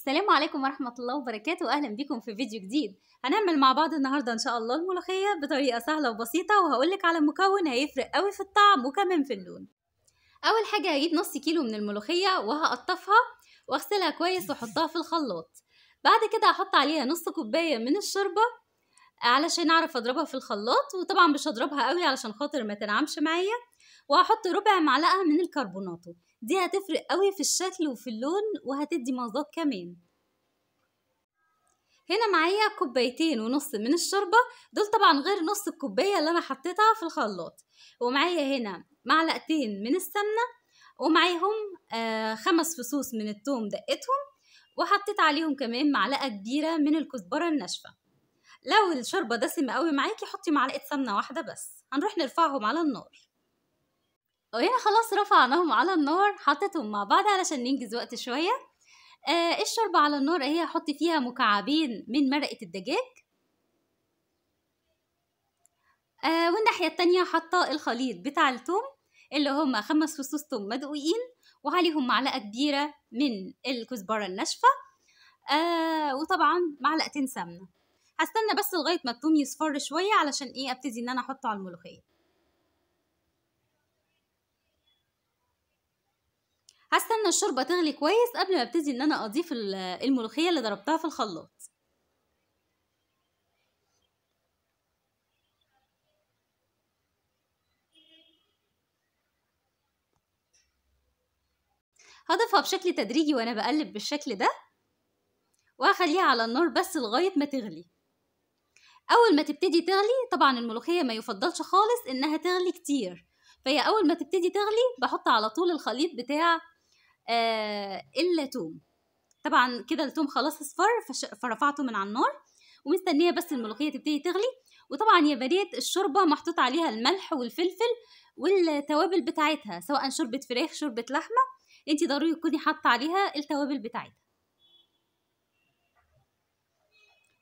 السلام عليكم ورحمة الله وبركاته أهلا بكم في فيديو جديد هنعمل مع بعض النهاردة إن شاء الله الملوخية بطريقة سهلة وبسيطة وهقولك على مكون هيفرق قوي في الطعم وكمان في اللون أول حاجة هجيب نص كيلو من الملوخية وهقطفها واغسلها كويس واحطها في الخلاط بعد كده هحط عليها نص كوباية من الشوربة علشان اعرف اضربها في الخلاط وطبعا مش هضربها قوي علشان خاطر ما تنعمش معايا وهحط ربع معلقه من الكربوناتو دي هتفرق قوي في الشكل وفي اللون وهتدي مذاق كمان هنا معايا كوبايتين ونص من الشوربة دول طبعا غير نص الكوباية اللي انا حطيتها في الخلاط ومعايا هنا معلقتين من السمنة ومعاهم آه خمس فصوص من التوم دقتهم وحطيت عليهم كمان معلقة كبيرة من الكزبرة الناشفة لو الشوربة دسمة قوي معاكي حطي معلقة سمنة واحدة بس هنروح نرفعهم على النار وهنا خلاص رفعناهم على النار حطيتهم مع بعض علشان ننجز وقت شوية آه إيه الشوربة على النار اهي إيه هحط فيها مكعبين من مرقة الدجاج آه والناحية التانية حاطة الخليط بتاع التوم اللي هما خمس فصوص توم مدقوقين وعليهم معلقة كبيرة من الكزبرة الناشفة آه وطبعا معلقتين سمنة هستنى بس لغاية ما التوم يصفر شوية علشان ايه ابتدي ان انا احطه على الملوخية هستنى الشوربه تغلي كويس قبل ما ابتدي ان انا اضيف الملوخيه اللي ضربتها في الخلاط هضيفها بشكل تدريجي وانا بقلب بالشكل ده وهخليها على النار بس لغايه ما تغلي اول ما تبتدي تغلي طبعا الملوخيه ما يفضلش خالص انها تغلي كتير فهي اول ما تبتدي تغلي بحط على طول الخليط بتاع آه، الا توم طبعا كده التوم خلاص اصفر فرفعته من على النار ومستنيه بس الملوخيه تبتدي تغلي وطبعا يا بنات الشوربه محطوط عليها الملح والفلفل والتوابل بتاعتها سواء شوربه فراخ شوربه لحمه انت ضروري تكوني حاطه عليها التوابل بتاعتها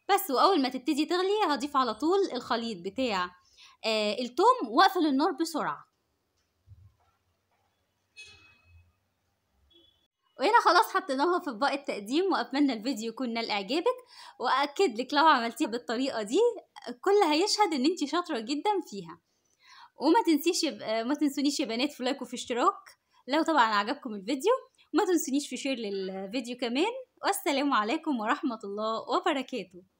بس واول ما تبتدي تغلي هضيف على طول الخليط بتاع آه التوم واقفل النار بسرعه وهنا خلاص حطيناها في اطباق التقديم واتمنى الفيديو يكون نال اعجابك واكد لك لو عملتيها بالطريقه دي كل هيشهد ان انت شاطره جدا فيها وما تنسيش ما تنسونيش يا بنات في لايك وفي اشتراك لو طبعا عجبكم الفيديو وما تنسونيش في شير للفيديو كمان والسلام عليكم ورحمه الله وبركاته